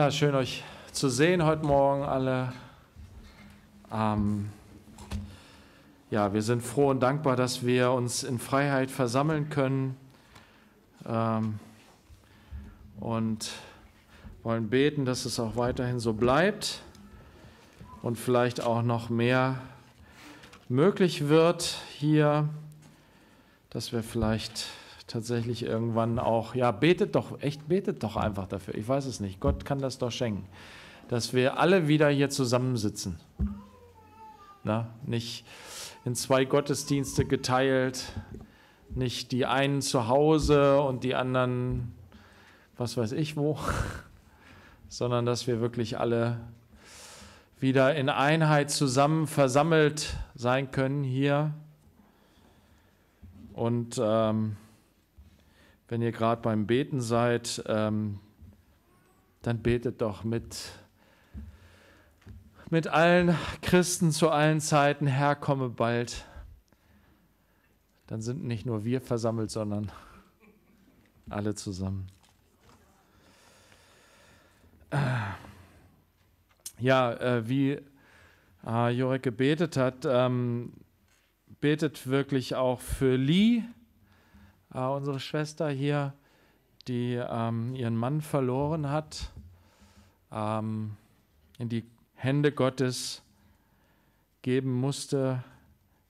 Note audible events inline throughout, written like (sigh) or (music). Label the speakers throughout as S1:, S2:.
S1: Ja, schön euch zu sehen heute Morgen alle. Ähm, ja, wir sind froh und dankbar, dass wir uns in Freiheit versammeln können ähm, und wollen beten, dass es auch weiterhin so bleibt und vielleicht auch noch mehr möglich wird hier, dass wir vielleicht tatsächlich irgendwann auch, ja, betet doch, echt betet doch einfach dafür. Ich weiß es nicht. Gott kann das doch schenken. Dass wir alle wieder hier zusammensitzen. Na, nicht in zwei Gottesdienste geteilt, nicht die einen zu Hause und die anderen, was weiß ich wo, (laughs) sondern dass wir wirklich alle wieder in Einheit zusammen versammelt sein können hier. Und ähm, wenn ihr gerade beim Beten seid, ähm, dann betet doch mit, mit allen Christen zu allen Zeiten, Herr, komme bald. Dann sind nicht nur wir versammelt, sondern alle zusammen. Äh, ja, äh, wie äh, Jorek gebetet hat, ähm, betet wirklich auch für Lee äh, unsere Schwester hier, die ähm, ihren Mann verloren hat, ähm, in die Hände Gottes geben musste.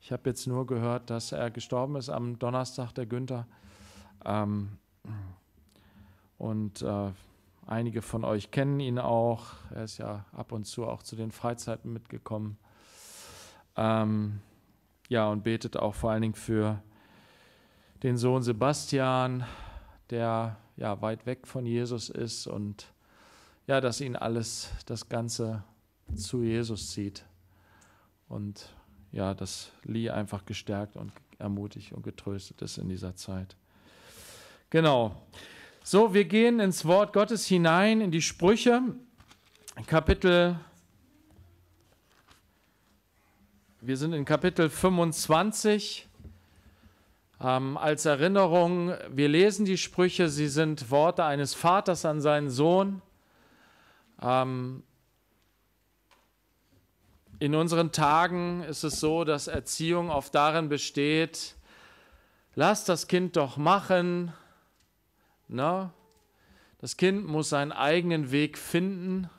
S1: Ich habe jetzt nur gehört, dass er gestorben ist am Donnerstag, der Günther. Ähm, und äh, einige von euch kennen ihn auch. Er ist ja ab und zu auch zu den Freizeiten mitgekommen. Ähm, ja, und betet auch vor allen Dingen für den Sohn Sebastian, der ja weit weg von Jesus ist und ja, dass ihn alles, das Ganze zu Jesus zieht. Und ja, dass Lee einfach gestärkt und ermutigt und getröstet ist in dieser Zeit. Genau. So, wir gehen ins Wort Gottes hinein, in die Sprüche, Kapitel. Wir sind in Kapitel 25. Ähm, als Erinnerung, wir lesen die Sprüche, sie sind Worte eines Vaters an seinen Sohn. Ähm, in unseren Tagen ist es so, dass Erziehung oft darin besteht, lass das Kind doch machen. Na? Ne? Das Kind muss seinen eigenen Weg finden.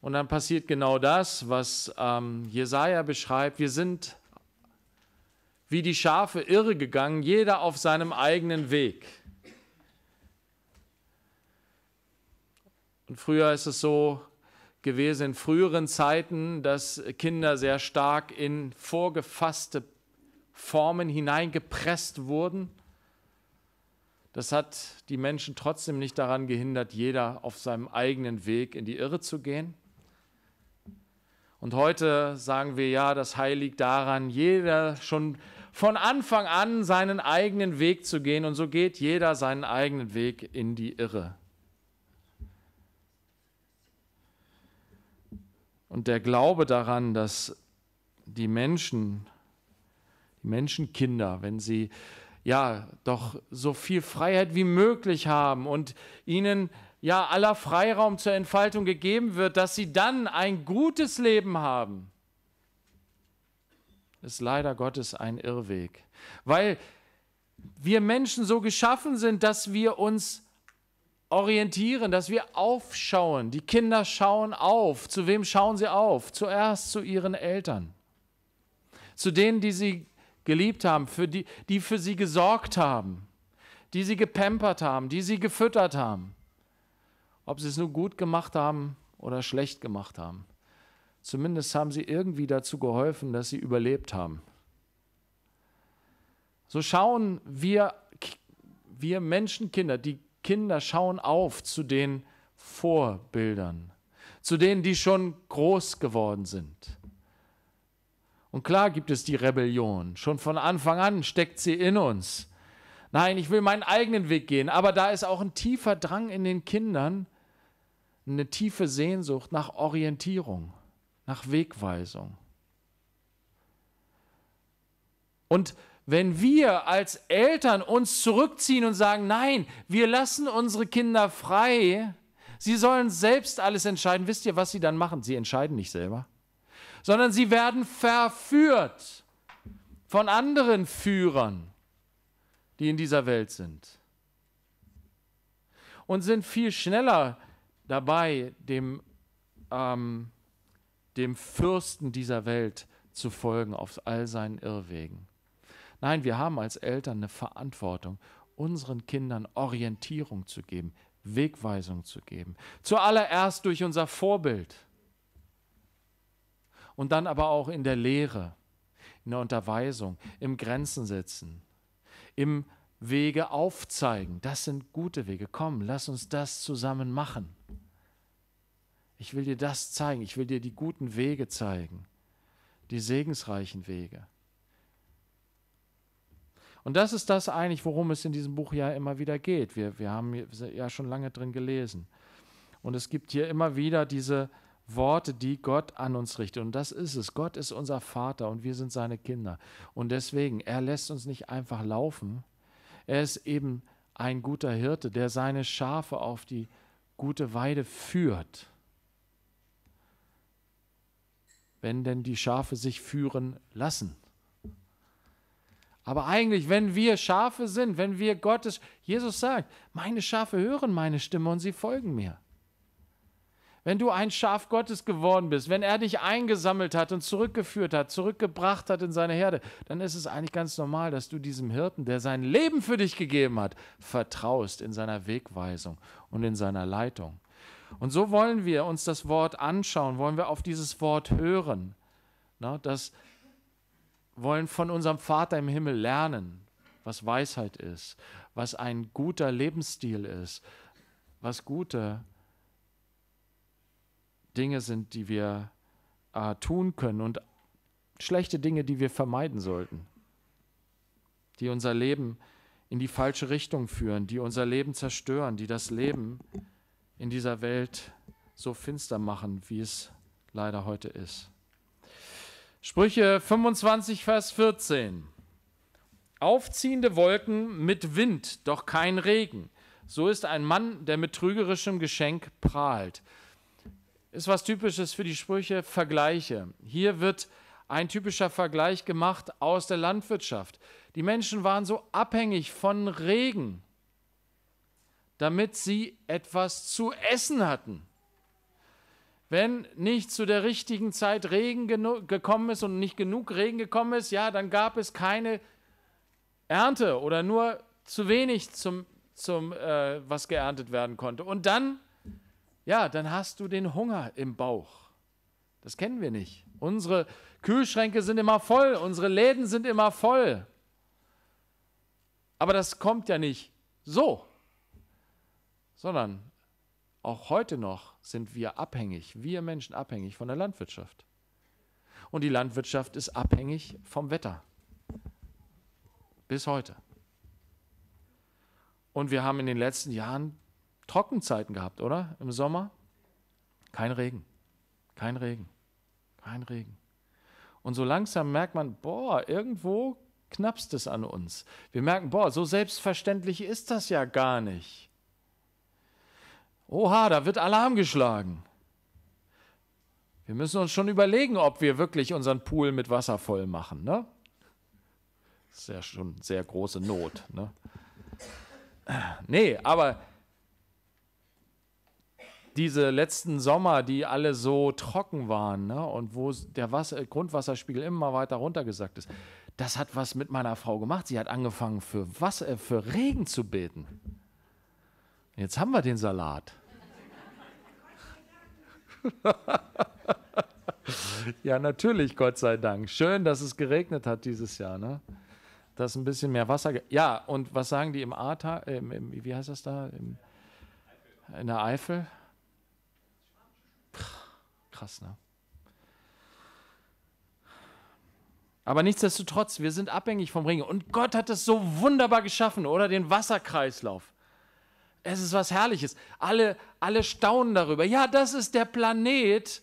S1: Und dann passiert genau das, was ähm, Jesaja beschreibt. Wir sind wie die Schafe irregegangen, jeder auf seinem eigenen Weg. Und früher ist es so gewesen, in früheren Zeiten, dass Kinder sehr stark in vorgefasste Formen hineingepresst wurden. Das hat die Menschen trotzdem nicht daran gehindert, jeder auf seinem eigenen Weg in die Irre zu gehen. Und heute sagen wir ja, das Heil liegt daran, jeder schon von Anfang an seinen eigenen Weg zu gehen und so geht jeder seinen eigenen Weg in die Irre. Und der Glaube daran, dass die Menschen, die Menschenkinder, wenn sie ja doch so viel Freiheit wie möglich haben und ihnen ja aller Freiraum zur Entfaltung gegeben wird, dass sie dann ein gutes Leben haben ist leider Gottes ein Irrweg, weil wir Menschen so geschaffen sind, dass wir uns orientieren, dass wir aufschauen. Die Kinder schauen auf. Zu wem schauen sie auf? Zuerst zu ihren Eltern, zu denen, die sie geliebt haben, für die, die für sie gesorgt haben, die sie gepampert haben, die sie gefüttert haben. Ob sie es nur gut gemacht haben oder schlecht gemacht haben. Zumindest haben sie irgendwie dazu geholfen, dass sie überlebt haben. So schauen wir, wir Menschenkinder, die Kinder schauen auf zu den Vorbildern, zu denen, die schon groß geworden sind. Und klar gibt es die Rebellion. Schon von Anfang an steckt sie in uns. Nein, ich will meinen eigenen Weg gehen. Aber da ist auch ein tiefer Drang in den Kindern, eine tiefe Sehnsucht nach Orientierung nach Wegweisung. Und wenn wir als Eltern uns zurückziehen und sagen, nein, wir lassen unsere Kinder frei, sie sollen selbst alles entscheiden, wisst ihr, was sie dann machen? Sie entscheiden nicht selber, sondern sie werden verführt von anderen Führern, die in dieser Welt sind. Und sind viel schneller dabei, dem ähm, dem Fürsten dieser Welt zu folgen auf all seinen Irrwegen. Nein, wir haben als Eltern eine Verantwortung, unseren Kindern Orientierung zu geben, Wegweisung zu geben. Zuallererst durch unser Vorbild und dann aber auch in der Lehre, in der Unterweisung, im Grenzen setzen, im Wege aufzeigen. Das sind gute Wege. Komm, lass uns das zusammen machen. Ich will dir das zeigen. Ich will dir die guten Wege zeigen, die segensreichen Wege. Und das ist das eigentlich, worum es in diesem Buch ja immer wieder geht. Wir, wir haben ja schon lange drin gelesen. Und es gibt hier immer wieder diese Worte, die Gott an uns richtet. Und das ist es. Gott ist unser Vater und wir sind seine Kinder. Und deswegen, er lässt uns nicht einfach laufen. Er ist eben ein guter Hirte, der seine Schafe auf die gute Weide führt. wenn denn die Schafe sich führen lassen. Aber eigentlich, wenn wir Schafe sind, wenn wir Gottes, Jesus sagt, meine Schafe hören meine Stimme und sie folgen mir. Wenn du ein Schaf Gottes geworden bist, wenn er dich eingesammelt hat und zurückgeführt hat, zurückgebracht hat in seine Herde, dann ist es eigentlich ganz normal, dass du diesem Hirten, der sein Leben für dich gegeben hat, vertraust in seiner Wegweisung und in seiner Leitung. Und so wollen wir uns das Wort anschauen, wollen wir auf dieses Wort hören. das wollen von unserem Vater im Himmel lernen, was Weisheit ist, was ein guter Lebensstil ist, was gute Dinge sind, die wir äh, tun können und schlechte Dinge, die wir vermeiden sollten, die unser Leben in die falsche Richtung führen, die unser Leben zerstören, die das Leben zerstören in dieser Welt so finster machen, wie es leider heute ist. Sprüche 25, Vers 14. Aufziehende Wolken mit Wind, doch kein Regen. So ist ein Mann, der mit trügerischem Geschenk prahlt. Ist was Typisches für die Sprüche, Vergleiche. Hier wird ein typischer Vergleich gemacht aus der Landwirtschaft. Die Menschen waren so abhängig von Regen damit sie etwas zu essen hatten. Wenn nicht zu der richtigen Zeit Regen gekommen ist und nicht genug Regen gekommen ist, ja, dann gab es keine Ernte oder nur zu wenig zum, zum äh, was geerntet werden konnte. Und dann, ja, dann hast du den Hunger im Bauch. Das kennen wir nicht. Unsere Kühlschränke sind immer voll, unsere Läden sind immer voll. Aber das kommt ja nicht so sondern auch heute noch sind wir abhängig, wir Menschen abhängig von der Landwirtschaft. Und die Landwirtschaft ist abhängig vom Wetter. Bis heute. Und wir haben in den letzten Jahren Trockenzeiten gehabt, oder? Im Sommer? Kein Regen. Kein Regen. Kein Regen. Und so langsam merkt man, boah, irgendwo knappst es an uns. Wir merken, boah, so selbstverständlich ist das ja gar nicht oha, da wird Alarm geschlagen. Wir müssen uns schon überlegen, ob wir wirklich unseren Pool mit Wasser voll machen. Ne? Das ist ja schon sehr große Not. Ne? Nee, aber diese letzten Sommer, die alle so trocken waren ne? und wo der Wasser, Grundwasserspiegel immer weiter runtergesackt ist, das hat was mit meiner Frau gemacht. Sie hat angefangen, für, Wasser, für Regen zu beten. Jetzt haben wir den Salat. (laughs) ja, natürlich, Gott sei Dank. Schön, dass es geregnet hat dieses Jahr, ne? Dass ein bisschen mehr Wasser. Ja, und was sagen die im Ahrtal, äh, wie heißt das da? Im, in der Eifel? Krass, ne? Aber nichtsdestotrotz, wir sind abhängig vom Regen. Und Gott hat es so wunderbar geschaffen, oder? Den Wasserkreislauf. Es ist was Herrliches. Alle, alle staunen darüber. Ja, das ist der Planet,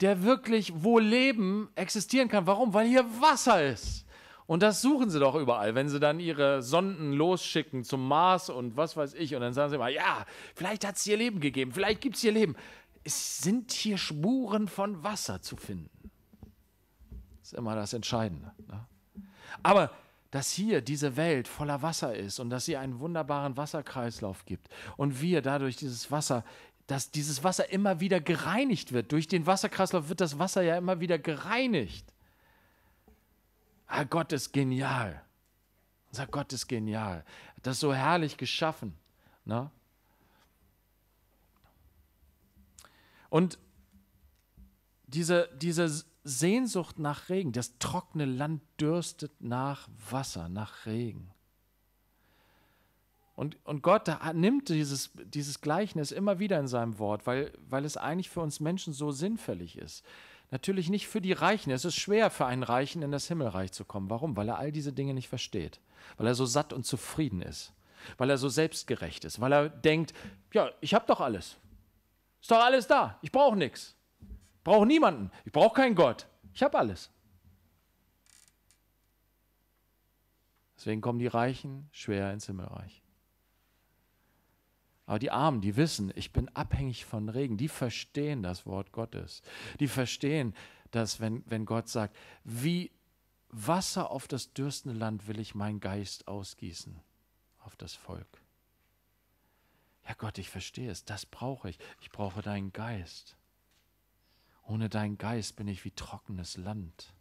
S1: der wirklich, wo Leben existieren kann. Warum? Weil hier Wasser ist. Und das suchen sie doch überall, wenn sie dann ihre Sonden losschicken zum Mars und was weiß ich. Und dann sagen sie immer, ja, vielleicht hat es hier Leben gegeben, vielleicht gibt es hier Leben. Es sind hier Spuren von Wasser zu finden. Das ist immer das Entscheidende. Ne? Aber dass hier diese Welt voller Wasser ist und dass sie einen wunderbaren Wasserkreislauf gibt und wir dadurch dieses Wasser dass dieses Wasser immer wieder gereinigt wird. Durch den Wasserkreislauf wird das Wasser ja immer wieder gereinigt. Ah, Gott ist genial. Unser Gott ist genial. Das ist so herrlich geschaffen. Ne? Und diese, diese Sehnsucht nach Regen. Das trockene Land dürstet nach Wasser, nach Regen. Und, und Gott nimmt dieses, dieses Gleichnis immer wieder in seinem Wort, weil, weil es eigentlich für uns Menschen so sinnfällig ist. Natürlich nicht für die Reichen. Es ist schwer für einen Reichen in das Himmelreich zu kommen. Warum? Weil er all diese Dinge nicht versteht. Weil er so satt und zufrieden ist. Weil er so selbstgerecht ist. Weil er denkt, ja, ich habe doch alles. Ist doch alles da. Ich brauche nichts brauche niemanden. Ich brauche keinen Gott. Ich habe alles. Deswegen kommen die Reichen schwer ins Himmelreich. Aber die Armen, die wissen, ich bin abhängig von Regen, die verstehen das Wort Gottes. Die verstehen, dass wenn, wenn Gott sagt, wie Wasser auf das dürstende Land will ich meinen Geist ausgießen, auf das Volk. Ja Gott, ich verstehe es, das brauche ich. Ich brauche deinen Geist. Ohne deinen Geist bin ich wie trockenes Land,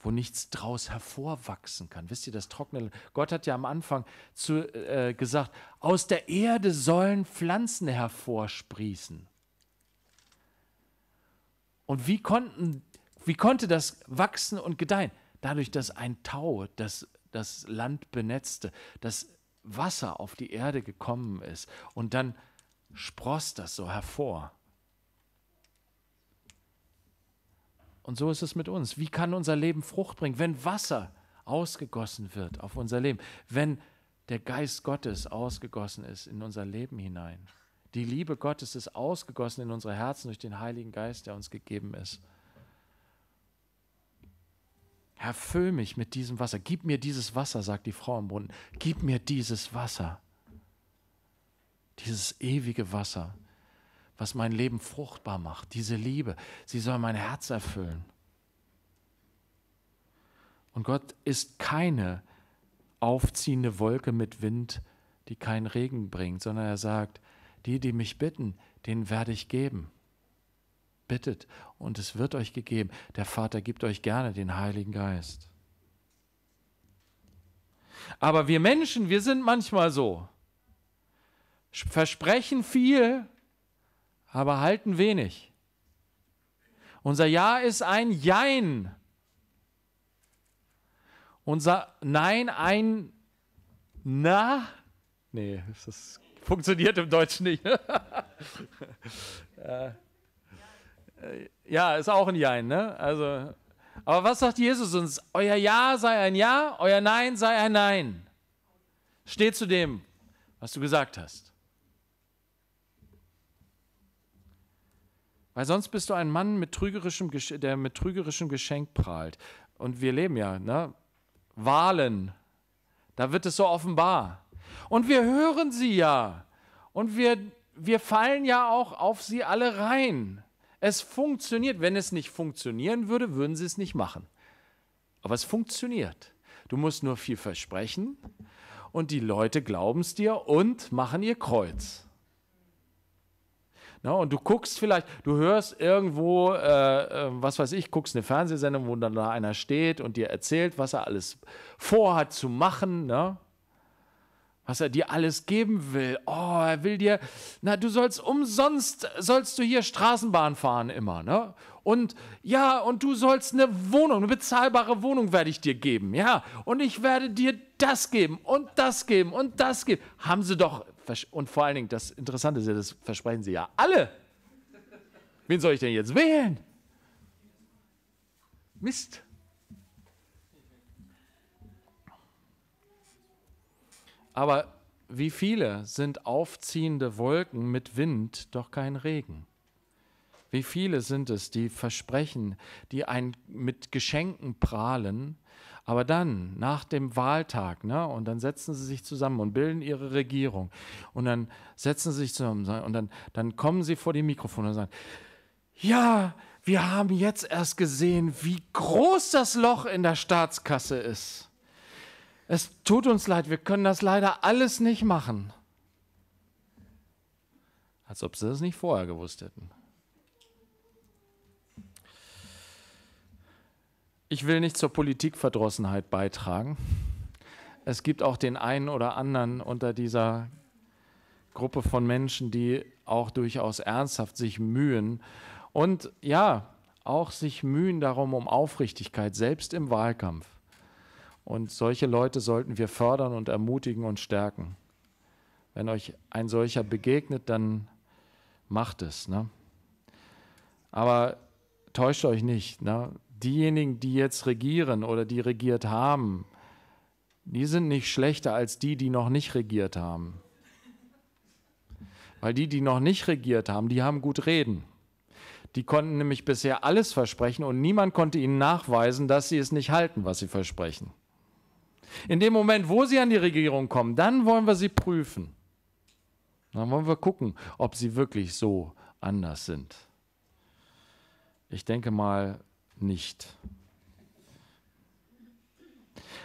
S1: wo nichts draus hervorwachsen kann. Wisst ihr, das trockene Land? Gott hat ja am Anfang zu, äh, gesagt, aus der Erde sollen Pflanzen hervorsprießen. Und wie, konnten, wie konnte das wachsen und gedeihen? Dadurch, dass ein Tau das, das Land benetzte, dass Wasser auf die Erde gekommen ist und dann spross das so hervor. Und so ist es mit uns. Wie kann unser Leben Frucht bringen, wenn Wasser ausgegossen wird auf unser Leben, wenn der Geist Gottes ausgegossen ist in unser Leben hinein? Die Liebe Gottes ist ausgegossen in unsere Herzen durch den Heiligen Geist, der uns gegeben ist. Herr, füll mich mit diesem Wasser. Gib mir dieses Wasser, sagt die Frau am Brunnen. Gib mir dieses Wasser. Dieses ewige Wasser was mein Leben fruchtbar macht, diese Liebe, sie soll mein Herz erfüllen. Und Gott ist keine aufziehende Wolke mit Wind, die keinen Regen bringt, sondern er sagt, die, die mich bitten, denen werde ich geben. Bittet und es wird euch gegeben. Der Vater gibt euch gerne den Heiligen Geist. Aber wir Menschen, wir sind manchmal so. Versprechen viel, aber halten wenig. Unser Ja ist ein Jein. Unser Nein ein Na. Nee, das funktioniert im Deutschen nicht. (laughs) Äh, äh, ja, ist auch ein Jein, ne? Also, aber was sagt Jesus uns? Euer Ja sei ein Ja, euer Nein sei ein Nein. Steht zu dem, was du gesagt hast. Weil sonst bist du ein Mann, mit trügerischem, der mit trügerischem Geschenk prahlt. Und wir leben ja, ne? Wahlen. Da wird es so offenbar. Und wir hören sie ja. Und wir, wir fallen ja auch auf sie alle rein. Es funktioniert. Wenn es nicht funktionieren würde, würden sie es nicht machen. Aber es funktioniert. Du musst nur viel versprechen und die Leute glauben es dir und machen ihr Kreuz. Ne? Und du guckst vielleicht, du hörst irgendwo, äh, äh, was weiß ich, guckst eine Fernsehsendung, wo dann da einer steht und dir erzählt, was er alles vorhat zu machen. Ne? was er dir alles geben will. Oh, er will dir, na, du sollst umsonst, sollst du hier Straßenbahn fahren immer, ne? Und ja, und du sollst eine Wohnung, eine bezahlbare Wohnung werde ich dir geben, ja. Und ich werde dir das geben und das geben und das geben. Haben sie doch und vor allen Dingen, das Interessante ist ja, das versprechen sie ja alle. Wen soll ich denn jetzt wählen? Mist. Aber wie viele sind aufziehende Wolken mit Wind, doch kein Regen? Wie viele sind es, die versprechen, die ein, mit Geschenken prahlen, aber dann, nach dem Wahltag, ne, und dann setzen sie sich zusammen und bilden ihre Regierung. Und dann setzen sie sich zusammen und dann, dann kommen sie vor die Mikrofone und sagen, ja, wir haben jetzt erst gesehen, wie groß das Loch in der Staatskasse ist. Es tut uns leid, wir können das leider alles nicht machen. Als ob sie das nicht vorher gewusst hätten. Ich will nicht zur Politikverdrossenheit beitragen. Es gibt auch den einen oder anderen unter dieser Gruppe von Menschen, die auch durchaus ernsthaft sich mühen und ja, auch sich mühen darum um Aufrichtigkeit, selbst im Wahlkampf. Und solche Leute sollten wir fördern und ermutigen und stärken. Wenn euch ein solcher begegnet, dann macht es. Ne? Aber täuscht euch nicht. Ne? diejenigen, die jetzt regieren oder die regiert haben, die sind nicht schlechter als die, die noch nicht regiert haben. Weil die, die noch nicht regiert haben, die haben gut reden. Die konnten nämlich bisher alles versprechen und niemand konnte ihnen nachweisen, dass sie es nicht halten, was sie versprechen. In dem Moment, wo sie an die Regierung kommen, dann wollen wir sie prüfen. Dann wollen wir gucken, ob sie wirklich so anders sind. Ich denke mal, nicht.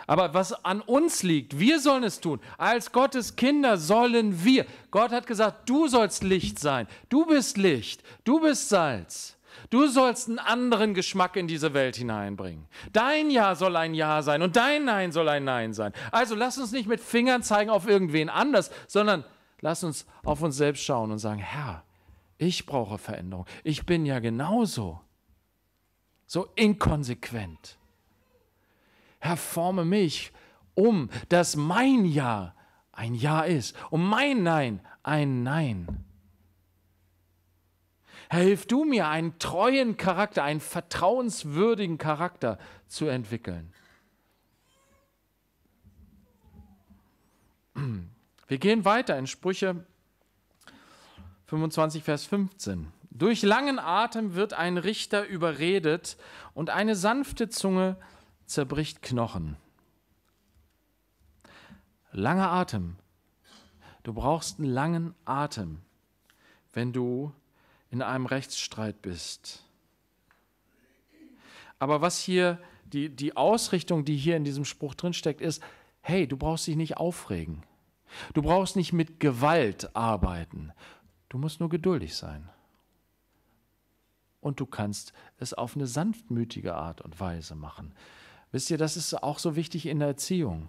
S1: Aber was an uns liegt, wir sollen es tun. Als Gottes Kinder sollen wir. Gott hat gesagt, du sollst Licht sein. Du bist Licht. Du bist Salz. Du sollst einen anderen Geschmack in diese Welt hineinbringen. Dein Ja soll ein Ja sein und dein Nein soll ein Nein sein. Also lass uns nicht mit Fingern zeigen auf irgendwen anders, sondern lass uns auf uns selbst schauen und sagen, Herr, ich brauche Veränderung. Ich bin ja genauso so inkonsequent. Herr, forme mich um, dass mein Ja ein Ja ist und mein Nein ein Nein. Herr, hilf du mir, einen treuen Charakter, einen vertrauenswürdigen Charakter zu entwickeln. Wir gehen weiter in Sprüche 25, Vers 15. Durch langen Atem wird ein Richter überredet und eine sanfte Zunge zerbricht Knochen. Langer Atem. Du brauchst einen langen Atem, wenn du in einem Rechtsstreit bist. Aber was hier, die, die Ausrichtung, die hier in diesem Spruch drinsteckt, ist, hey, du brauchst dich nicht aufregen. Du brauchst nicht mit Gewalt arbeiten. Du musst nur geduldig sein und du kannst es auf eine sanftmütige Art und Weise machen. Wisst ihr, das ist auch so wichtig in der Erziehung,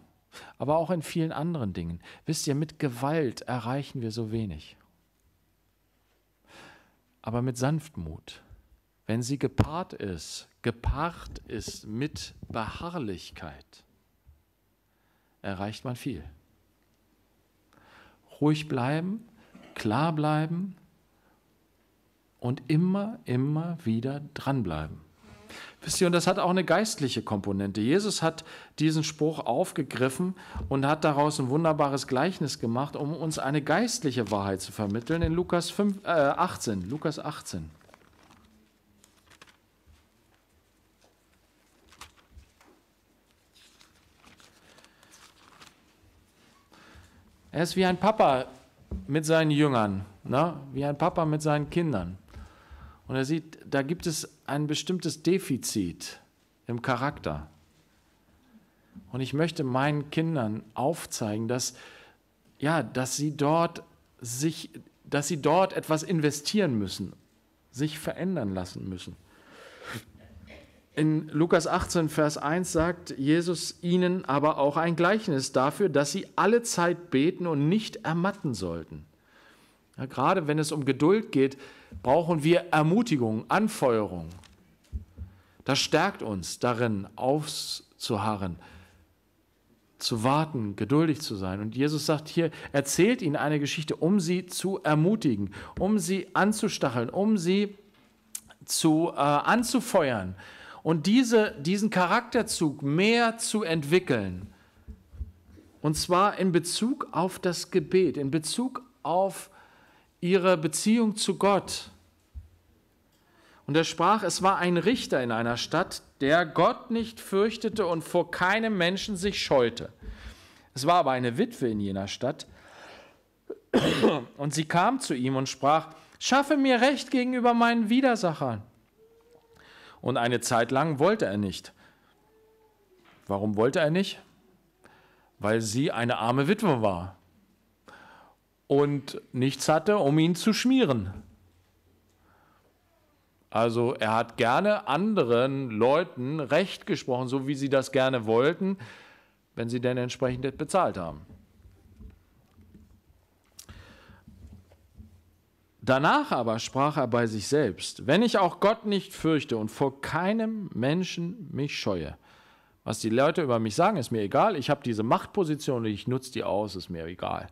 S1: aber auch in vielen anderen Dingen. Wisst ihr, mit Gewalt erreichen wir so wenig. Aber mit Sanftmut, wenn sie gepaart ist, gepaart ist mit Beharrlichkeit, erreicht man viel. Ruhig bleiben, klar bleiben, und immer, immer wieder dranbleiben. Wisst ihr, und das hat auch eine geistliche Komponente. Jesus hat diesen Spruch aufgegriffen und hat daraus ein wunderbares Gleichnis gemacht, um uns eine geistliche Wahrheit zu vermitteln in Lukas 5, äh 18. Lukas 18. Er ist wie ein Papa mit seinen Jüngern, ne? wie ein Papa mit seinen Kindern. Und er sieht, da gibt es ein bestimmtes Defizit im Charakter. Und ich möchte meinen Kindern aufzeigen, dass, ja, dass sie dort sich, dass sie dort etwas investieren müssen, sich verändern lassen müssen. In Lukas 18, Vers 1 sagt Jesus ihnen aber auch ein Gleichnis dafür, dass sie alle Zeit beten und nicht ermatten sollten. Ja, gerade wenn es um Geduld geht, brauchen wir Ermutigung, Anfeuerung. Das stärkt uns darin, aufzuharren, zu warten, geduldig zu sein. Und Jesus sagt hier, erzählt ihnen eine Geschichte, um sie zu ermutigen, um sie anzustacheln, um sie zu, äh, anzufeuern und diese, diesen Charakterzug mehr zu entwickeln. Und zwar in Bezug auf das Gebet, in Bezug auf ihrer Beziehung zu Gott. Und er sprach, es war ein Richter in einer Stadt, der Gott nicht fürchtete und vor keinem Menschen sich scheute. Es war aber eine Witwe in jener Stadt. Und sie kam zu ihm und sprach, schaffe mir Recht gegenüber meinen Widersachern. Und eine Zeit lang wollte er nicht. Warum wollte er nicht? Weil sie eine arme Witwe war und nichts hatte, um ihn zu schmieren. Also er hat gerne anderen Leuten recht gesprochen, so wie sie das gerne wollten, wenn sie denn entsprechend bezahlt haben. Danach aber sprach er bei sich selbst, wenn ich auch Gott nicht fürchte und vor keinem Menschen mich scheue, was die Leute über mich sagen, ist mir egal, ich habe diese Machtposition und ich nutze die aus, ist mir egal.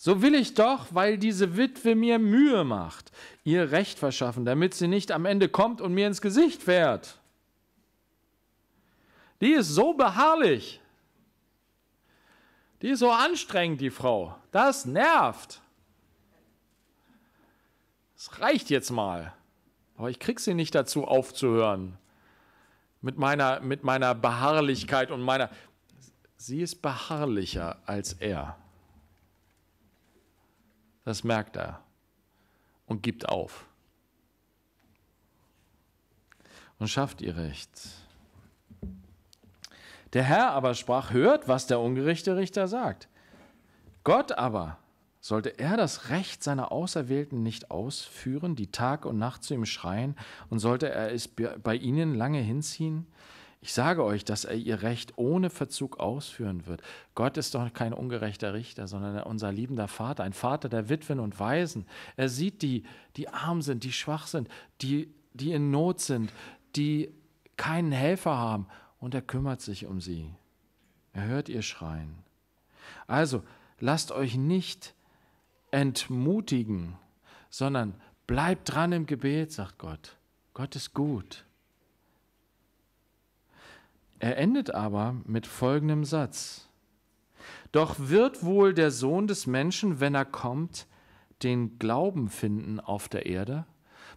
S1: So will ich doch, weil diese Witwe mir Mühe macht, ihr Recht verschaffen, damit sie nicht am Ende kommt und mir ins Gesicht fährt. Die ist so beharrlich. Die ist so anstrengend, die Frau. Das nervt. Es reicht jetzt mal. Aber ich krieg sie nicht dazu aufzuhören. Mit meiner, mit meiner Beharrlichkeit und meiner. Sie ist beharrlicher als er. Das merkt er und gibt auf und schafft ihr Recht. Der Herr aber sprach, hört, was der ungerechte Richter sagt. Gott aber, sollte er das Recht seiner Auserwählten nicht ausführen, die Tag und Nacht zu ihm schreien, und sollte er es bei ihnen lange hinziehen? Ich sage euch, dass er ihr Recht ohne Verzug ausführen wird. Gott ist doch kein ungerechter Richter, sondern unser liebender Vater, ein Vater der Witwen und Waisen. Er sieht die, die arm sind, die schwach sind, die, die in Not sind, die keinen Helfer haben und er kümmert sich um sie. Er hört ihr Schreien. Also lasst euch nicht entmutigen, sondern bleibt dran im Gebet, sagt Gott. Gott ist gut. Er endet aber mit folgendem Satz. Doch wird wohl der Sohn des Menschen, wenn er kommt, den Glauben finden auf der Erde?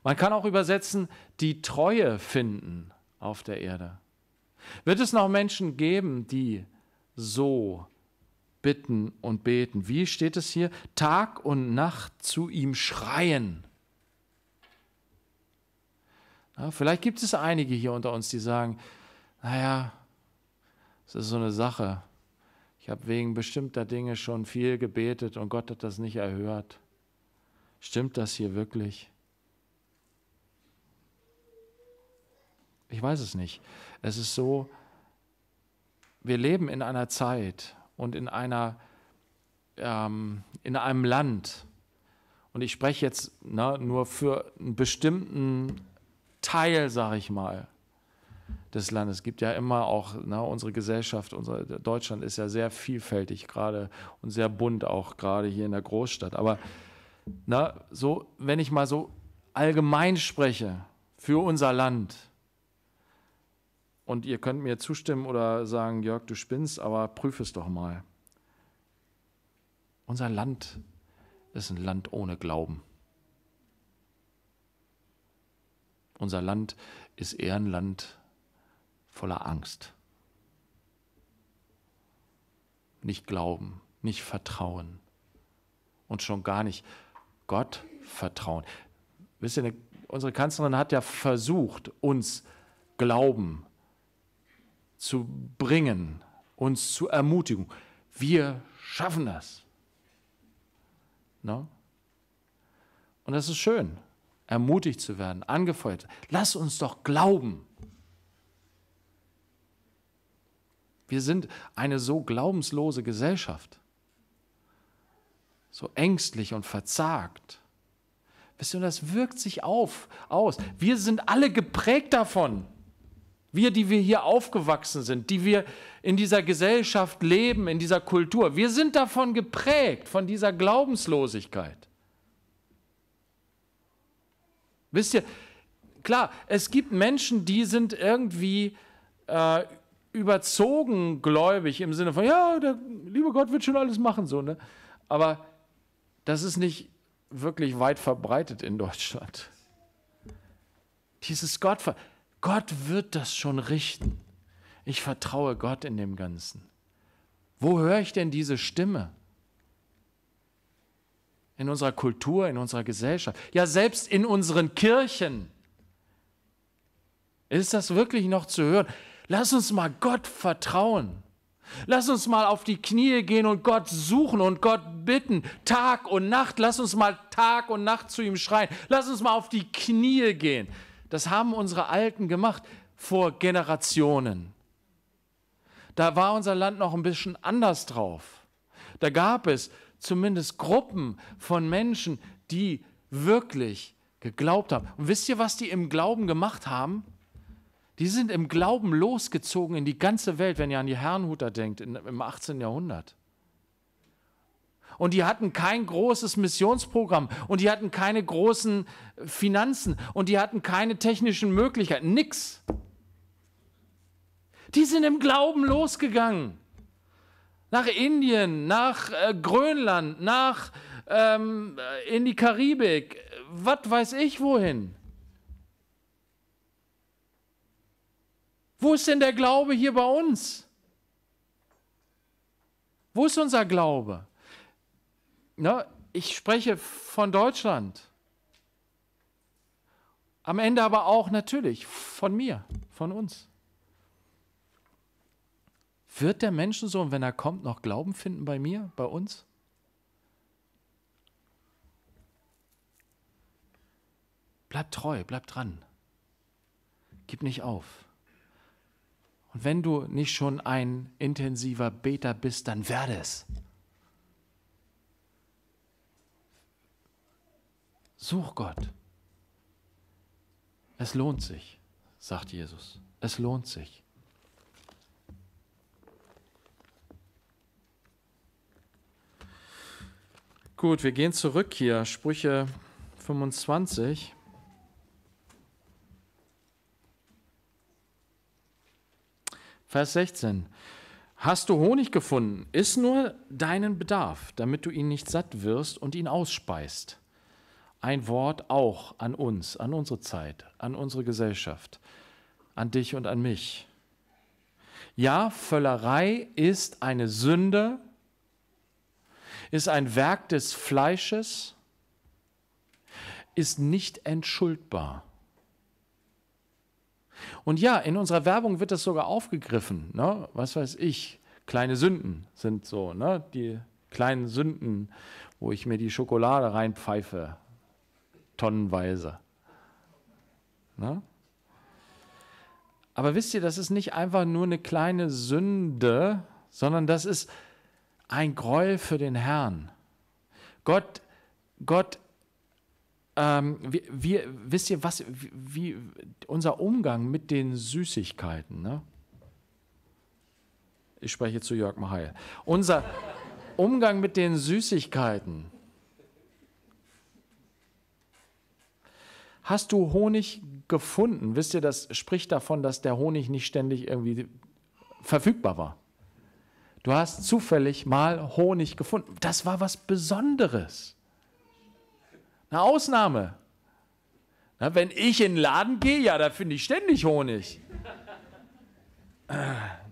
S1: Man kann auch übersetzen, die Treue finden auf der Erde. Wird es noch Menschen geben, die so bitten und beten? Wie steht es hier? Tag und Nacht zu ihm schreien. Ja, vielleicht gibt es einige hier unter uns, die sagen, naja, es ist so eine Sache. Ich habe wegen bestimmter Dinge schon viel gebetet und Gott hat das nicht erhört. Stimmt das hier wirklich? Ich weiß es nicht. Es ist so, wir leben in einer Zeit und in einer ähm, in einem Land. Und ich spreche jetzt na, ne, nur für einen bestimmten Teil, sage ich mal, des Landes. Es gibt ja immer auch ne, unsere Gesellschaft, unser, Deutschland ist ja sehr vielfältig gerade und sehr bunt auch gerade hier in der Großstadt. Aber na, so, wenn ich mal so allgemein spreche für unser Land, und ihr könnt mir zustimmen oder sagen, Jörg, du spinnst, aber prüf es doch mal. Unser Land ist ein Land ohne Glauben. Unser Land ist eher ein Land voller Angst. Nicht glauben, nicht vertrauen und schon gar nicht Gott vertrauen. Wisst ihr, unsere Kanzlerin hat ja versucht, uns Glauben zu bringen, uns zu ermutigen. Wir schaffen das. No? Ne? Und das ist schön, ermutigt zu werden, angefeuert. Lass uns doch glauben. Wir sind eine so glaubenslose Gesellschaft, so ängstlich und verzagt. Wisst ihr, das wirkt sich auf, aus. Wir sind alle geprägt davon. Wir, die wir hier aufgewachsen sind, die wir in dieser Gesellschaft leben, in dieser Kultur, wir sind davon geprägt, von dieser Glaubenslosigkeit. Wisst ihr, klar, es gibt Menschen, die sind irgendwie äh, überzogen gläubig im Sinne von, ja, der liebe Gott wird schon alles machen, so, ne? Aber das ist nicht wirklich weit verbreitet in Deutschland. Dieses Gott, Gott wird das schon richten. Ich vertraue Gott in dem Ganzen. Wo höre ich denn diese Stimme? In unserer Kultur, in unserer Gesellschaft, ja selbst in unseren Kirchen. Ist das wirklich noch zu hören? Lass uns mal Gott vertrauen. Lass uns mal auf die Knie gehen und Gott suchen und Gott bitten. Tag und Nacht. Lass uns mal Tag und Nacht zu ihm schreien. Lass uns mal auf die Knie gehen. Das haben unsere Alten gemacht vor Generationen. Da war unser Land noch ein bisschen anders drauf. Da gab es zumindest Gruppen von Menschen, die wirklich geglaubt haben. Und wisst ihr, was die im Glauben gemacht haben? Die sind im Glauben losgezogen in die ganze Welt, wenn ihr an die Herrenhuter denkt, in, im 18. Jahrhundert. Und die hatten kein großes Missionsprogramm und die hatten keine großen Finanzen und die hatten keine technischen Möglichkeiten, nix. Die sind im Glauben losgegangen. Nach Indien, nach äh, Grönland, nach ähm, äh, in die Karibik, was weiß ich wohin. Wo ist denn der Glaube hier bei uns? Wo ist unser Glaube? Na, ich spreche von Deutschland. Am Ende aber auch natürlich von mir, von uns. Wird der Menschensohn, wenn er kommt, noch Glauben finden bei mir, bei uns? Bleib treu, bleib dran. Gib nicht auf. Und wenn du nicht schon ein intensiver Beter bist, dann werde es. Such Gott. Es lohnt sich, sagt Jesus. Es lohnt sich. Gut, wir gehen zurück hier, Sprüche 25. Vers 16. Hast du Honig gefunden, iss nur deinen Bedarf, damit du ihn nicht satt wirst und ihn ausspeist. Ein Wort auch an uns, an unsere Zeit, an unsere Gesellschaft, an dich und an mich. Ja, Völlerei ist eine Sünde, ist ein Werk des Fleisches, ist nicht entschuldbar. Und ja, in unserer Werbung wird das sogar aufgegriffen. Ne? Was weiß ich, kleine Sünden sind so, ne? die kleinen Sünden, wo ich mir die Schokolade reinpfeife, tonnenweise. Ne? Aber wisst ihr, das ist nicht einfach nur eine kleine Sünde, sondern das ist ein Gräuel für den Herrn. Gott, Gott ähm, wir, wir, wisst ihr, was, wie, wie, unser Umgang mit den Süßigkeiten, ne? Ich spreche zu Jörg Maheil. Unser Umgang mit den Süßigkeiten. Hast du Honig gefunden? Wisst ihr, das spricht davon, dass der Honig nicht ständig irgendwie verfügbar war. Du hast zufällig mal Honig gefunden. Das war was Besonderes. Eine Ausnahme. Na, wenn ich in den Laden gehe, ja, da finde ich ständig Honig.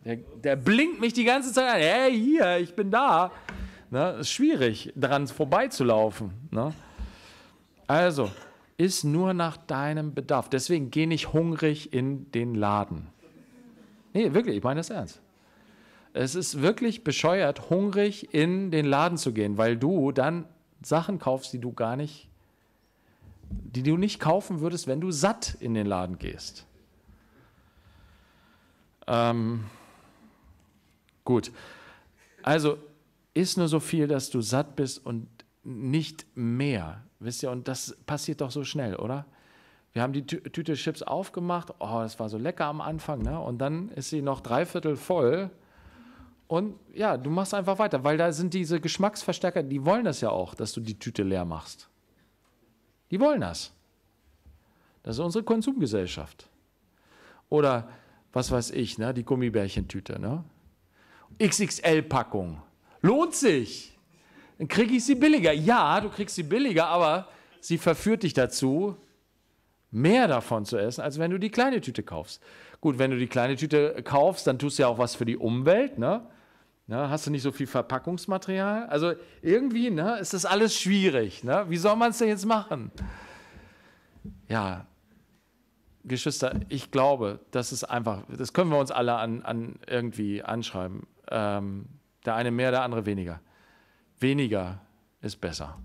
S1: Der, der, blinkt mich die ganze Zeit an. Hey, hier, ich bin da. Na, ist schwierig, daran vorbeizulaufen. Na? Also, ist nur nach deinem Bedarf. Deswegen geh nicht hungrig in den Laden. Nee, wirklich, ich meine das ernst. Es ist wirklich bescheuert, hungrig in den Laden zu gehen, weil du dann Sachen kaufst, die du gar nicht die du nicht kaufen würdest, wenn du satt in den Laden gehst. Ähm, gut. Also ist nur so viel, dass du satt bist und nicht mehr. Wisst ihr, und das passiert doch so schnell, oder? Wir haben die Tüte Chips aufgemacht. Oh, das war so lecker am Anfang, ne? Und dann ist sie noch dreiviertel voll. Und ja, du machst einfach weiter, weil da sind diese Geschmacksverstärker, die wollen das ja auch, dass du die Tüte leer machst. Die wollen das. Das ist unsere Konsumgesellschaft. Oder was weiß ich, ne? die Gummibärchentüte. Ne? XXL-Packung. Lohnt sich. Dann kriege ich sie billiger. Ja, du kriegst sie billiger, aber sie verführt dich dazu, mehr davon zu essen, als wenn du die kleine Tüte kaufst. Gut, wenn du die kleine Tüte kaufst, dann tust du ja auch was für die Umwelt. Ne? Ne? Hast du nicht so viel Verpackungsmaterial? Also irgendwie ne, ist das alles schwierig. Ne? Wie soll man es denn jetzt machen? Ja, Geschwister, ich glaube, das ist einfach, das können wir uns alle an, an irgendwie anschreiben. Ähm, der eine mehr, der andere weniger. Weniger ist besser.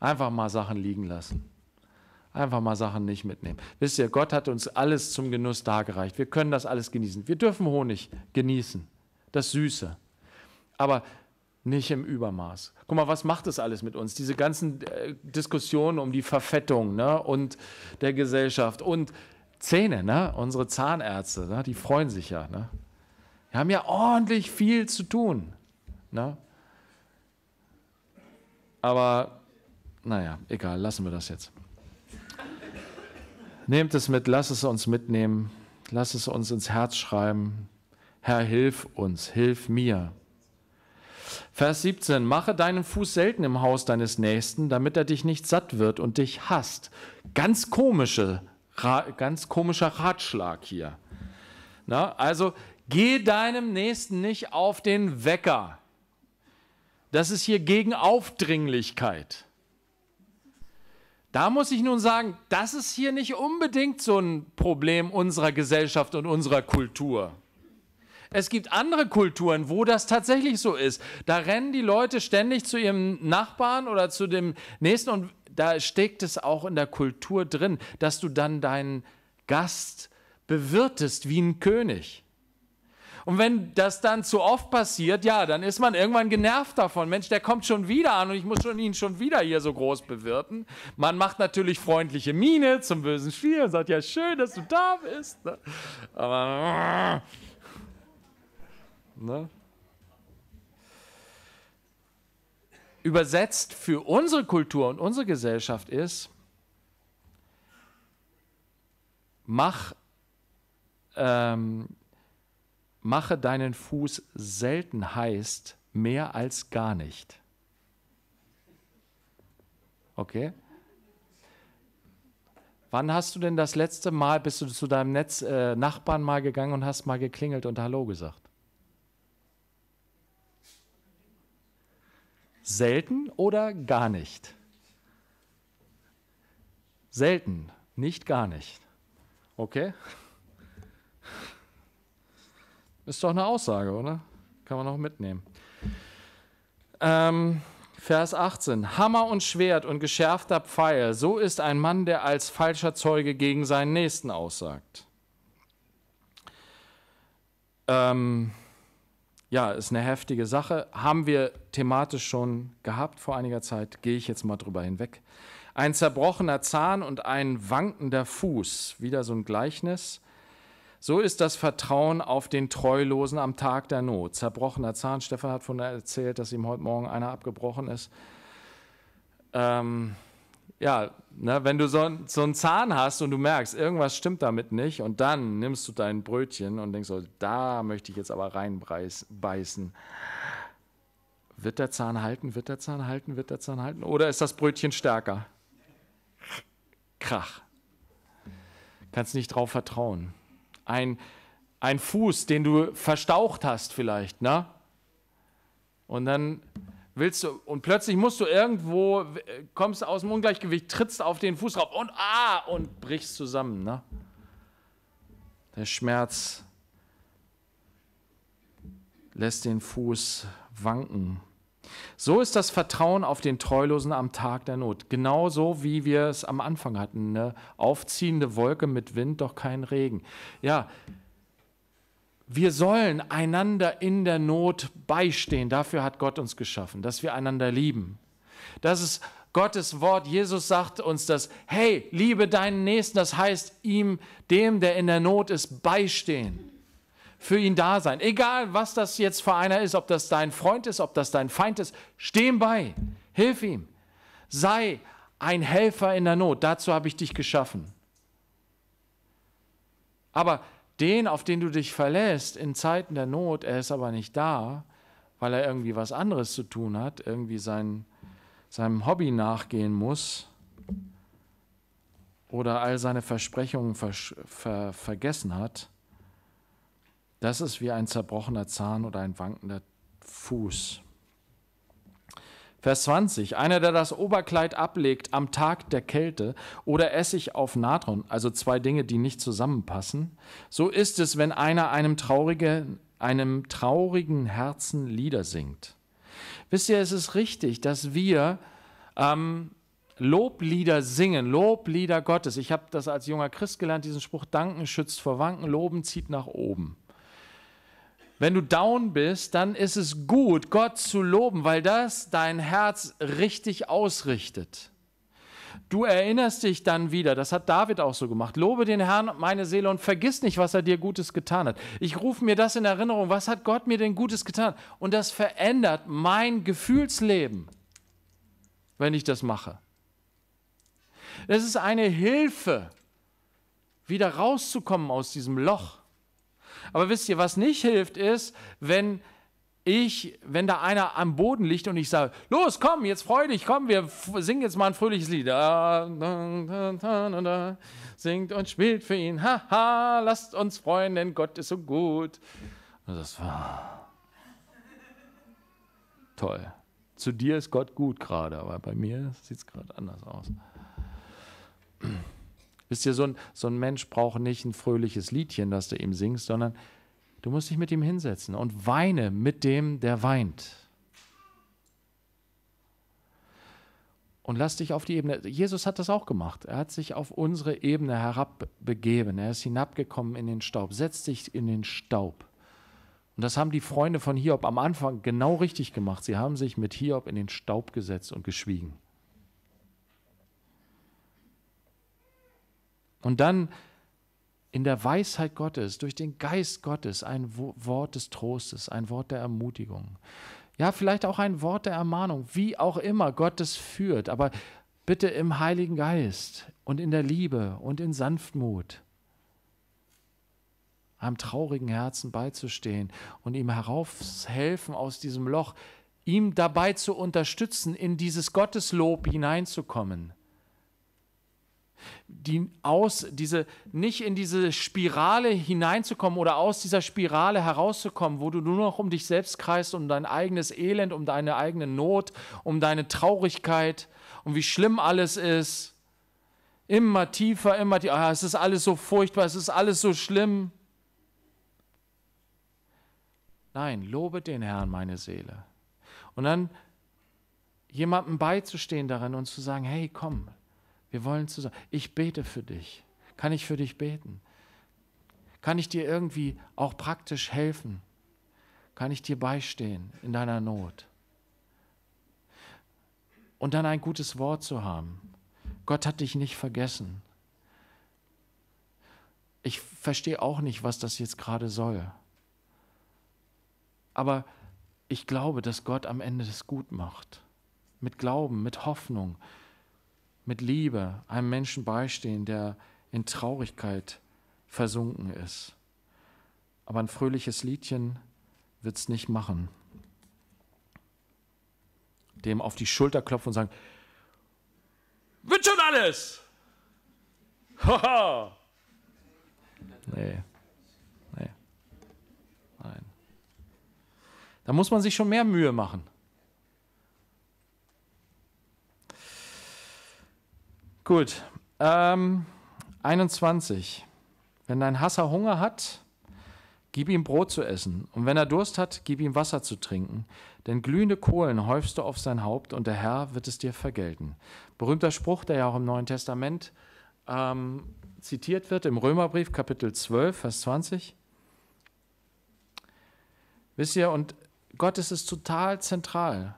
S1: Einfach mal Sachen liegen lassen. Einfach mal Sachen nicht mitnehmen. Wisst ihr, Gott hat uns alles zum Genuss dargereicht. Wir können das alles genießen. Wir dürfen Honig genießen, das Süße. Aber nicht im Übermaß. Guck mal, was macht das alles mit uns? Diese ganzen äh, Diskussionen um die Verfettung ne? und der Gesellschaft und Zähne, ne? unsere Zahnärzte, ne? die freuen sich ja. Ne? Wir haben ja ordentlich viel zu tun. Ne? Aber naja, egal, lassen wir das jetzt. Nehmt es mit, lass es uns mitnehmen, lass es uns ins Herz schreiben. Herr, hilf uns, hilf mir. Vers 17. Mache deinen Fuß selten im Haus deines Nächsten, damit er dich nicht satt wird und dich hasst. Ganz, komische, ganz komischer Ratschlag hier. Na, also geh deinem Nächsten nicht auf den Wecker. Das ist hier gegen Aufdringlichkeit. Da muss ich nun sagen, das ist hier nicht unbedingt so ein Problem unserer Gesellschaft und unserer Kultur. Es gibt andere Kulturen, wo das tatsächlich so ist. Da rennen die Leute ständig zu ihrem Nachbarn oder zu dem Nächsten und da steckt es auch in der Kultur drin, dass du dann deinen Gast bewirtest wie ein König. Und wenn das dann zu oft passiert, ja, dann ist man irgendwann genervt davon. Mensch, der kommt schon wieder an und ich muss schon ihn schon wieder hier so groß bewirten. Man macht natürlich freundliche Miene zum bösen Spiel und sagt, ja, schön, dass du da bist. Ne? Aber. Ne? Übersetzt für unsere Kultur und unsere Gesellschaft ist, mach ähm, mache deinen Fuß selten heißt mehr als gar nicht. Okay? Wann hast du denn das letzte Mal, bist du zu deinem Netz, äh, Nachbarn mal gegangen und hast mal geklingelt und Hallo gesagt? Selten oder gar nicht? Selten, nicht gar nicht. Okay? Ist doch eine Aussage, oder? Kann man auch mitnehmen. Ähm, Vers 18. Hammer und Schwert und geschärfter Pfeil, so ist ein Mann, der als falscher Zeuge gegen seinen Nächsten aussagt. Ähm, ja, ist eine heftige Sache. Haben wir thematisch schon gehabt vor einiger Zeit, gehe ich jetzt mal drüber hinweg. Ein zerbrochener Zahn und ein wankender Fuß, wieder so ein Gleichnis. So ist das Vertrauen auf den Treulosen am Tag der Not. Zerbrochener Zahn. Stefan hat von erzählt, dass ihm heute Morgen einer abgebrochen ist. Ähm, ja, ne, wenn du so, so, einen Zahn hast und du merkst, irgendwas stimmt damit nicht, und dann nimmst du dein Brötchen und denkst so, da möchte ich jetzt aber reinbeißen. Wird der Zahn halten, wird der Zahn halten, wird der Zahn halten? Oder ist das Brötchen stärker? Krach. Kannst nicht drauf vertrauen ein, ein Fuß, den du verstaucht hast vielleicht, ne? Und dann willst du, und plötzlich musst du irgendwo, kommst aus dem Ungleichgewicht, trittst auf den Fuß drauf und ah, und brichst zusammen, ne? Der Schmerz lässt den Fuß wanken. So ist das Vertrauen auf den Treulosen am Tag der Not. Genauso wie wir es am Anfang hatten. Eine aufziehende Wolke mit Wind, doch kein Regen. Ja, wir sollen einander in der Not beistehen. Dafür hat Gott uns geschaffen, dass wir einander lieben. Das ist Gottes Wort. Jesus sagt uns das. Hey, liebe deinen Nächsten. Das heißt, ihm, dem, der in der Not ist, beistehen für ihn da sein. Egal, was das jetzt für einer ist, ob das dein Freund ist, ob das dein Feind ist, steh ihm bei, hilf ihm. Sei ein Helfer in der Not, dazu habe ich dich geschaffen. Aber den, auf den du dich verlässt in Zeiten der Not, er ist aber nicht da, weil er irgendwie was anderes zu tun hat, irgendwie sein, seinem Hobby nachgehen muss oder all seine Versprechungen vers ver vergessen hat, das ist wie ein zerbrochener Zahn oder ein wankender Fuß. Vers 20. Einer, der das Oberkleid ablegt am Tag der Kälte oder Essig auf Natron, also zwei Dinge, die nicht zusammenpassen. So ist es, wenn einer einem, traurige, einem traurigen Herzen Lieder singt. Wisst ihr, es ist richtig, dass wir ähm, Loblieder singen, Loblieder Gottes. Ich habe das als junger Christ gelernt, diesen Spruch, Danken schützt vor Wanken, Loben zieht nach oben. Wenn du down bist, dann ist es gut, Gott zu loben, weil das dein Herz richtig ausrichtet. Du erinnerst dich dann wieder, das hat David auch so gemacht. Lobe den Herrn, meine Seele, und vergiss nicht, was er dir Gutes getan hat. Ich rufe mir das in Erinnerung, was hat Gott mir denn Gutes getan? Und das verändert mein Gefühlsleben, wenn ich das mache. Es ist eine Hilfe, wieder rauszukommen aus diesem Loch. Aber wisst ihr, was nicht hilft, ist, wenn ich, wenn da einer am Boden liegt und ich sage, los, komm, jetzt freu dich, komm, wir singen jetzt mal ein fröhliches Lied. Singt und spielt für ihn, haha, lasst uns freuen, denn Gott ist so gut. Und also das war toll. Zu dir ist Gott gut gerade, aber bei mir sieht es gerade anders aus. Wisst ihr, so ein, so ein Mensch braucht nicht ein fröhliches Liedchen, das du ihm singst, sondern du musst dich mit ihm hinsetzen und weine mit dem, der weint. Und lass dich auf die Ebene. Jesus hat das auch gemacht. Er hat sich auf unsere Ebene herabbegeben. Er ist hinabgekommen in den Staub. Setz dich in den Staub. Und das haben die Freunde von Hiob am Anfang genau richtig gemacht. Sie haben sich mit Hiob in den Staub gesetzt und geschwiegen. Und dann in der Weisheit Gottes, durch den Geist Gottes, ein Wort des Trostes, ein Wort der Ermutigung. Ja, vielleicht auch ein Wort der Ermahnung, wie auch immer Gottes führt, aber bitte im Heiligen Geist und in der Liebe und in Sanftmut einem traurigen Herzen beizustehen und ihm heraushelfen aus diesem Loch, ihm dabei zu unterstützen, in dieses Gotteslob hineinzukommen die aus diese nicht in diese Spirale hineinzukommen oder aus dieser Spirale herauszukommen, wo du nur noch um dich selbst kreist, um dein eigenes Elend, um deine eigene Not, um deine Traurigkeit, um wie schlimm alles ist. Immer tiefer, immer tiefer. Ah, es ist alles so furchtbar, es ist alles so schlimm. Nein, lobe den Herrn, meine Seele. Und dann jemandem beizustehen darin und zu sagen, hey, komm, wir wollen zusammen. Ich bete für dich. Kann ich für dich beten? Kann ich dir irgendwie auch praktisch helfen? Kann ich dir beistehen in deiner Not? Und dann ein gutes Wort zu haben. Gott hat dich nicht vergessen. Ich verstehe auch nicht, was das jetzt gerade soll. Aber ich glaube, dass Gott am Ende das gut macht. Mit Glauben, mit Hoffnung, mit Liebe einem Menschen beistehen, der in Traurigkeit versunken ist. Aber ein fröhliches Liedchen wird es nicht machen. Dem auf die Schulter klopfen und sagen, wird schon alles. (laughs) Haha. nee. nee. Nein. Da muss man sich schon mehr Mühe machen. Gut. Ähm, 21. Wenn dein Hasser Hunger hat, gib ihm Brot zu essen. Und wenn er Durst hat, gib ihm Wasser zu trinken. Denn glühende Kohlen häufst du auf sein Haupt und der Herr wird es dir vergelten. Berühmter Spruch, der ja auch im Neuen Testament ähm, zitiert wird, im Römerbrief, Kapitel 12, Vers 20. Wisst ihr, und Gott ist es total zentral.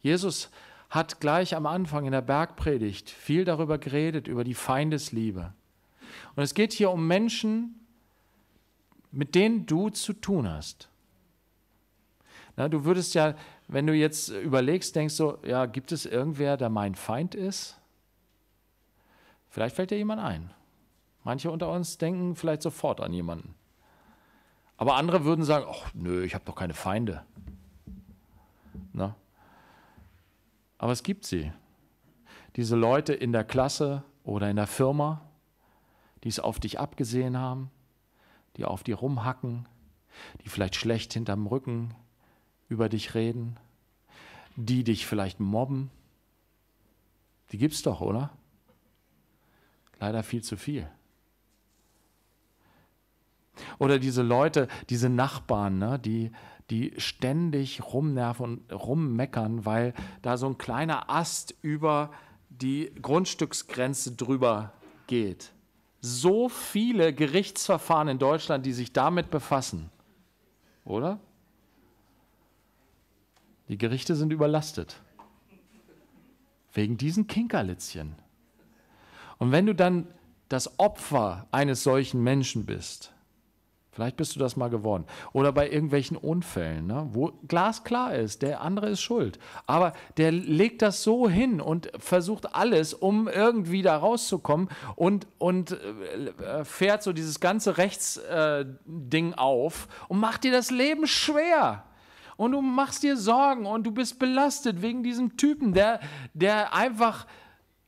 S1: Jesus hat gleich am Anfang in der Bergpredigt viel darüber geredet, über die Feindesliebe. Und es geht hier um Menschen, mit denen du zu tun hast. Na, du würdest ja, wenn du jetzt überlegst, denkst so, ja, gibt es irgendwer, der mein Feind ist? Vielleicht fällt dir jemand ein. Manche unter uns denken vielleicht sofort an jemanden. Aber andere würden sagen, ach nö, ich habe doch keine Feinde. Na? Aber es gibt sie. Diese Leute in der Klasse oder in der Firma, die es auf dich abgesehen haben, die auf dir rumhacken, die vielleicht schlecht hinterm Rücken über dich reden, die dich vielleicht mobben. Die gibt's doch, oder? Leider viel zu viel. Oder diese Leute, diese Nachbarn, ne, die die ständig rumnerven und rummeckern, weil da so ein kleiner Ast über die Grundstücksgrenze drüber geht. So viele Gerichtsverfahren in Deutschland, die sich damit befassen, oder? Die Gerichte sind überlastet. Wegen diesen Kinkerlitzchen. Und wenn du dann das Opfer eines solchen Menschen bist, Vielleicht bist du das mal geworden. Oder bei irgendwelchen Unfällen, ne? wo glasklar ist, der andere ist schuld. Aber der legt das so hin und versucht alles, um irgendwie da rauszukommen und, und äh, äh fährt so dieses ganze Rechtsding äh, auf und macht dir das Leben schwer. Und du machst dir Sorgen und du bist belastet wegen diesem Typen, der, der einfach,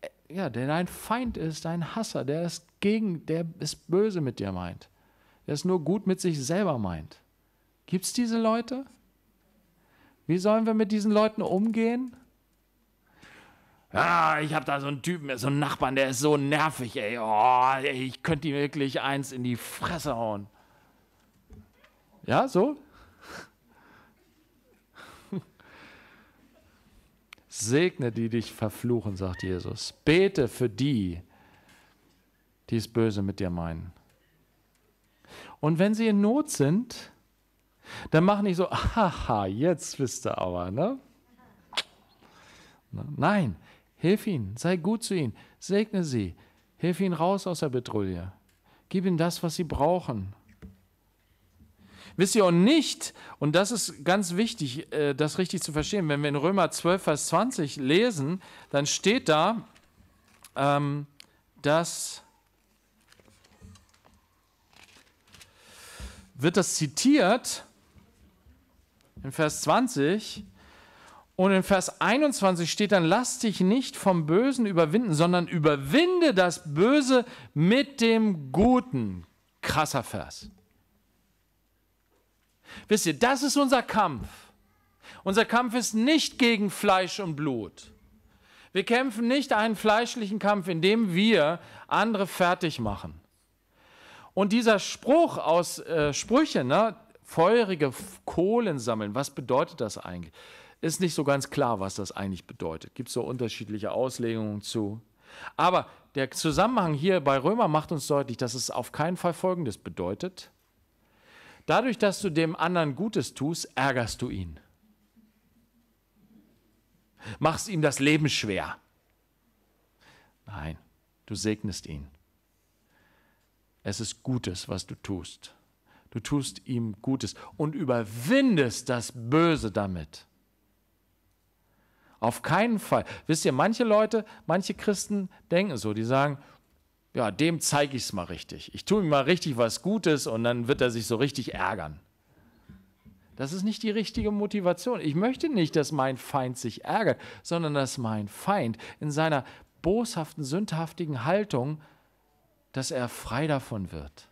S1: äh, ja, der dein Feind ist, dein Hasser, der ist gegen, der ist böse mit dir meint der es nur gut mit sich selber meint. Gibt es diese Leute? Wie sollen wir mit diesen Leuten umgehen? Ah, ich habe da so einen Typen, so einen Nachbarn, der ist so nervig, ey. Oh, ey, ich könnte ihm wirklich eins in die Fresse hauen. Ja, so? (laughs) Segne die dich verfluchen, sagt Jesus. Bete für die, die es böse mit dir meinen. Und wenn sie in Not sind, dann mach nicht so, haha, jetzt wisst ihr aber, ne? ne? Nein, hilf ihnen, sei gut zu ihnen, segne sie, hilf ihnen raus aus der Betrouille, gib ihnen das, was sie brauchen. Wisst ihr, auch nicht, und das ist ganz wichtig, äh, das richtig zu verstehen, wenn wir in Römer 12, Vers 20 lesen, dann steht da, ähm, dass wird das zitiert in Vers 20 und in Vers 21 steht dann, lass dich nicht vom Bösen überwinden, sondern überwinde das Böse mit dem Guten. Krasser Vers. Wisst ihr, das ist unser Kampf. Unser Kampf ist nicht gegen Fleisch und Blut. Wir kämpfen nicht einen fleischlichen Kampf, in dem wir andere fertig machen. Und dieser Spruch aus äh, Sprüchen, ne, feurige Kohlen sammeln, was bedeutet das eigentlich? Ist nicht so ganz klar, was das eigentlich bedeutet. Gibt es so unterschiedliche Auslegungen zu. Aber der Zusammenhang hier bei Römer macht uns deutlich, dass es auf keinen Fall Folgendes bedeutet. Dadurch, dass du dem anderen Gutes tust, ärgerst du ihn. Machst ihm das Leben schwer. Nein, du segnest ihn. Es ist Gutes, was du tust. Du tust ihm Gutes und überwindest das Böse damit. Auf keinen Fall. Wisst ihr, manche Leute, manche Christen denken so, die sagen, ja, dem zeige ich es mal richtig. Ich tue ihm mal richtig was Gutes und dann wird er sich so richtig ärgern. Das ist nicht die richtige Motivation. Ich möchte nicht, dass mein Feind sich ärgert, sondern dass mein Feind in seiner boshaften, sündhaftigen Haltung dass er frei davon wird,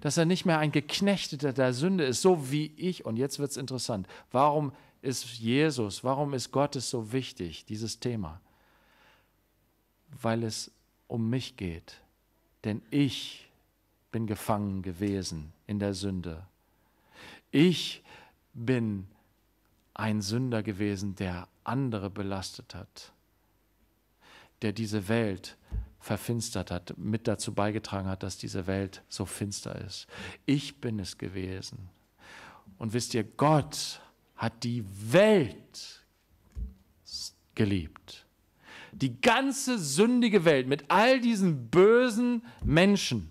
S1: dass er nicht mehr ein Geknechteter der Sünde ist, so wie ich. Und jetzt wird es interessant. Warum ist Jesus, warum ist Gottes so wichtig, dieses Thema? Weil es um mich geht. Denn ich bin gefangen gewesen in der Sünde. Ich bin ein Sünder gewesen, der andere belastet hat, der diese Welt belastet verfinstert hat, mit dazu beigetragen hat, dass diese Welt so finster ist. Ich bin es gewesen. Und wisst ihr, Gott hat die Welt geliebt. Die ganze sündige Welt mit all diesen bösen Menschen,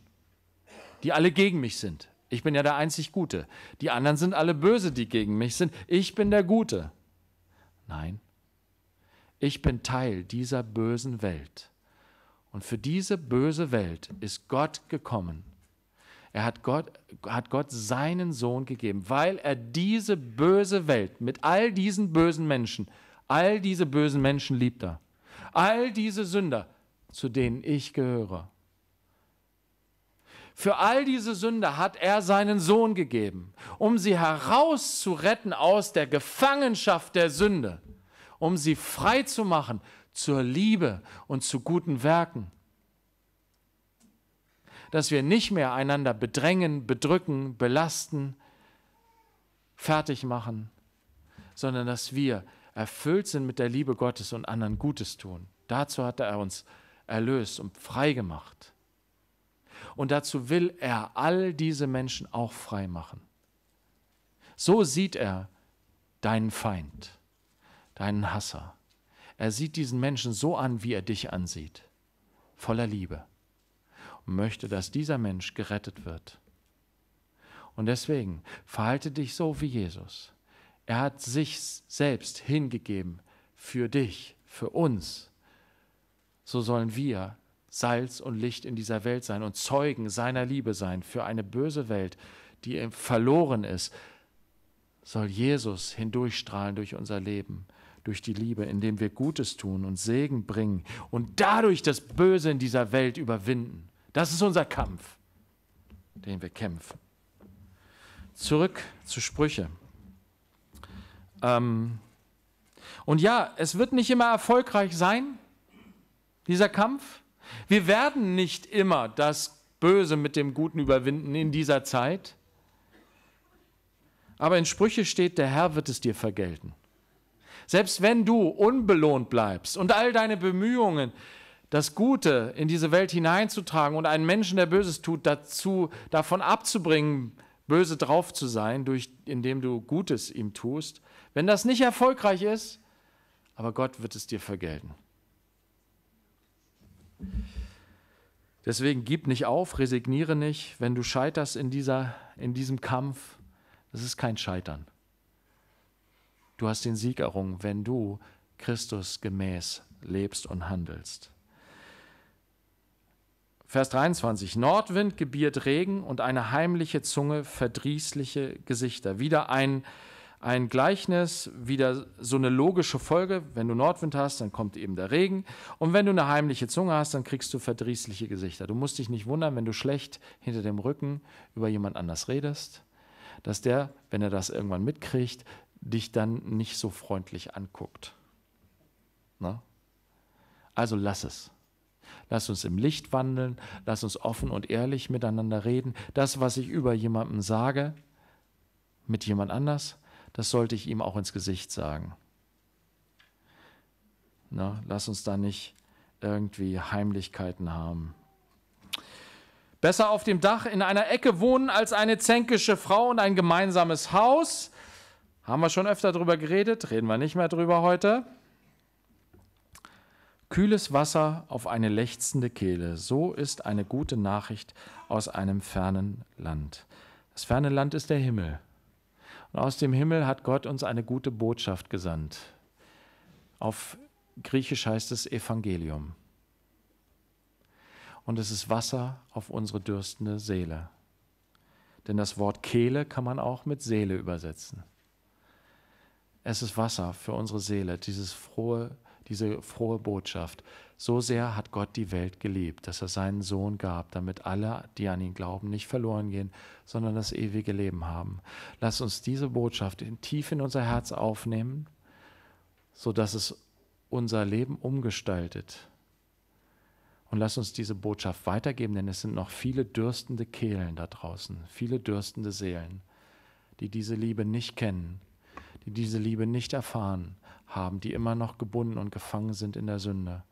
S1: die alle gegen mich sind. Ich bin ja der einzig Gute. Die anderen sind alle böse, die gegen mich sind. Ich bin der Gute. Nein, ich bin Teil dieser bösen Welt. Und für diese böse Welt ist Gott gekommen. Er hat Gott, hat Gott seinen Sohn gegeben, weil er diese böse Welt mit all diesen bösen Menschen, all diese bösen Menschen liebt er. All diese Sünder, zu denen ich gehöre. Für all diese Sünder hat er seinen Sohn gegeben, um sie herauszuretten aus der Gefangenschaft der Sünde, um sie frei zu machen zur Liebe und zu guten Werken. Dass wir nicht mehr einander bedrängen, bedrücken, belasten, fertig machen, sondern dass wir erfüllt sind mit der Liebe Gottes und anderen Gutes tun. Dazu hat er uns erlöst und frei gemacht. Und dazu will er all diese Menschen auch frei machen. So sieht er deinen Feind, deinen Hasser. Er sieht diesen Menschen so an, wie er dich ansieht, voller Liebe und möchte, dass dieser Mensch gerettet wird. Und deswegen verhalte dich so wie Jesus. Er hat sich selbst hingegeben für dich, für uns. So sollen wir Salz und Licht in dieser Welt sein und Zeugen seiner Liebe sein für eine böse Welt, die verloren ist, soll Jesus hindurchstrahlen durch unser Leben durch die Liebe, indem wir Gutes tun und Segen bringen und dadurch das Böse in dieser Welt überwinden. Das ist unser Kampf, den wir kämpfen. Zurück zu Sprüche. Ähm und ja, es wird nicht immer erfolgreich sein, dieser Kampf. Wir werden nicht immer das Böse mit dem Guten überwinden in dieser Zeit. Aber in Sprüche steht, der Herr wird es dir vergelten. Selbst wenn du unbelohnt bleibst und all deine Bemühungen, das Gute in diese Welt hineinzutragen und einen Menschen, der Böses tut, dazu davon abzubringen, böse drauf zu sein, durch, indem du Gutes ihm tust, wenn das nicht erfolgreich ist, aber Gott wird es dir vergelten. Deswegen gib nicht auf, resigniere nicht, wenn du scheiterst in, dieser, in diesem Kampf. Das ist kein Scheitern. Du hast den Sieg errungen, wenn du Christus gemäß lebst und handelst. Vers 23. Nordwind gebiert Regen und eine heimliche Zunge verdrießliche Gesichter. Wieder ein, ein Gleichnis, wieder so eine logische Folge. Wenn du Nordwind hast, dann kommt eben der Regen. Und wenn du eine heimliche Zunge hast, dann kriegst du verdrießliche Gesichter. Du musst dich nicht wundern, wenn du schlecht hinter dem Rücken über jemand anders redest, dass der, wenn er das irgendwann mitkriegt, dich dann nicht so freundlich anguckt. Na? Also lass es. Lass uns im Licht wandeln, lass uns offen und ehrlich miteinander reden. Das, was ich über jemanden sage, mit jemand anders, das sollte ich ihm auch ins Gesicht sagen. Na, lass uns da nicht irgendwie Heimlichkeiten haben. Besser auf dem Dach in einer Ecke wohnen als eine zänkische Frau und ein gemeinsames Haus. Haben wir schon öfter drüber geredet, reden wir nicht mehr drüber heute. Kühles Wasser auf eine lechzende Kehle, so ist eine gute Nachricht aus einem fernen Land. Das ferne Land ist der Himmel. Und aus dem Himmel hat Gott uns eine gute Botschaft gesandt. Auf Griechisch heißt es Evangelium. Und es ist Wasser auf unsere dürstende Seele. Denn das Wort Kehle kann man auch mit Seele übersetzen. Es ist Wasser für unsere Seele, dieses frohe, diese frohe Botschaft. So sehr hat Gott die Welt geliebt, dass er seinen Sohn gab, damit alle, die an ihn glauben, nicht verloren gehen, sondern das ewige Leben haben. Lass uns diese Botschaft tief in unser Herz aufnehmen, sodass es unser Leben umgestaltet. Und lass uns diese Botschaft weitergeben, denn es sind noch viele dürstende Kehlen da draußen, viele dürstende Seelen, die diese Liebe nicht kennen die diese Liebe nicht erfahren haben, die immer noch gebunden und gefangen sind in der Sünde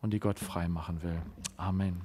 S1: und die Gott frei machen will. Amen.